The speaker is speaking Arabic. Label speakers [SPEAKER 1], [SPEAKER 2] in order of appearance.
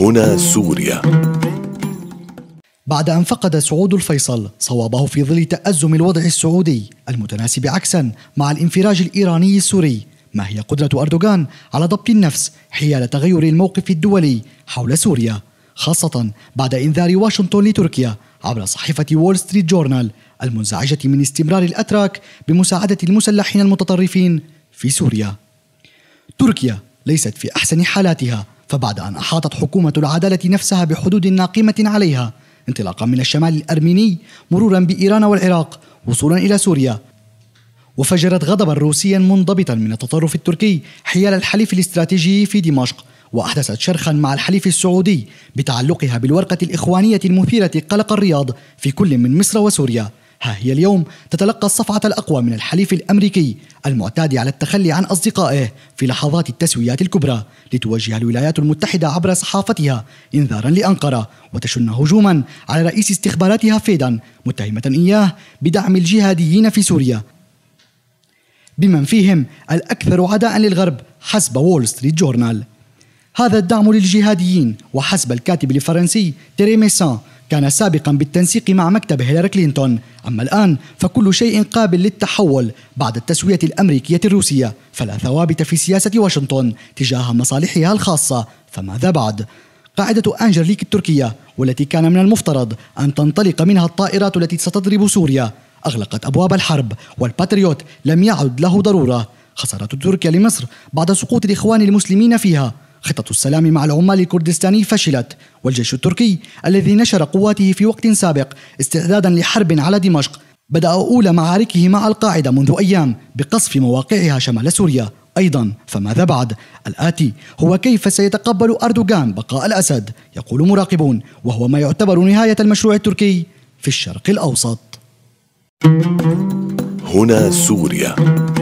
[SPEAKER 1] هنا سوريا بعد أن فقد سعود الفيصل صوابه في ظل تأزم الوضع السعودي المتناسب عكسا مع الانفراج الإيراني السوري ما هي قدرة أردوغان على ضبط النفس حيال تغير الموقف الدولي حول سوريا خاصة بعد إنذار واشنطن لتركيا عبر صحيفة وول ستريت جورنال المنزعجة من استمرار الأتراك بمساعدة المسلحين المتطرفين في سوريا تركيا ليست في أحسن حالاتها فبعد أن أحاطت حكومة العدالة نفسها بحدود ناقمة عليها انطلاقا من الشمال الأرميني مرورا بإيران والعراق وصولا إلى سوريا وفجرت غضبا روسيا منضبطا من التطرف التركي حيال الحليف الاستراتيجي في دمشق وأحدثت شرخا مع الحليف السعودي بتعلقها بالورقة الإخوانية المثيرة قلق الرياض في كل من مصر وسوريا ها هي اليوم تتلقى الصفعة الأقوى من الحليف الأمريكي المعتاد على التخلي عن أصدقائه في لحظات التسويات الكبرى لتوجه الولايات المتحدة عبر صحافتها إنذارا لأنقرة وتشن هجوما على رئيس استخباراتها فيدا متهمة إياه بدعم الجهاديين في سوريا بمن فيهم الأكثر عداء للغرب حسب وول ستريت جورنال هذا الدعم للجهاديين وحسب الكاتب الفرنسي تيري ميسان كان سابقا بالتنسيق مع مكتب هيلاري كلينتون أما الآن فكل شيء قابل للتحول بعد التسوية الأمريكية الروسية فلا ثوابت في سياسة واشنطن تجاه مصالحها الخاصة فماذا بعد؟ قاعدة أنجرليك التركية والتي كان من المفترض أن تنطلق منها الطائرات التي ستضرب سوريا أغلقت أبواب الحرب والباتريوت لم يعد له ضرورة خسارة تركيا لمصر بعد سقوط الإخوان المسلمين فيها خطة السلام مع العمال الكردستاني فشلت والجيش التركي الذي نشر قواته في وقت سابق استعدادا لحرب على دمشق بدأ أولى معاركه مع القاعدة منذ أيام بقصف مواقعها شمال سوريا أيضا فماذا بعد؟ الآتي هو كيف سيتقبل أردوغان بقاء الأسد يقول مراقبون وهو ما يعتبر نهاية المشروع التركي في الشرق الأوسط هنا سوريا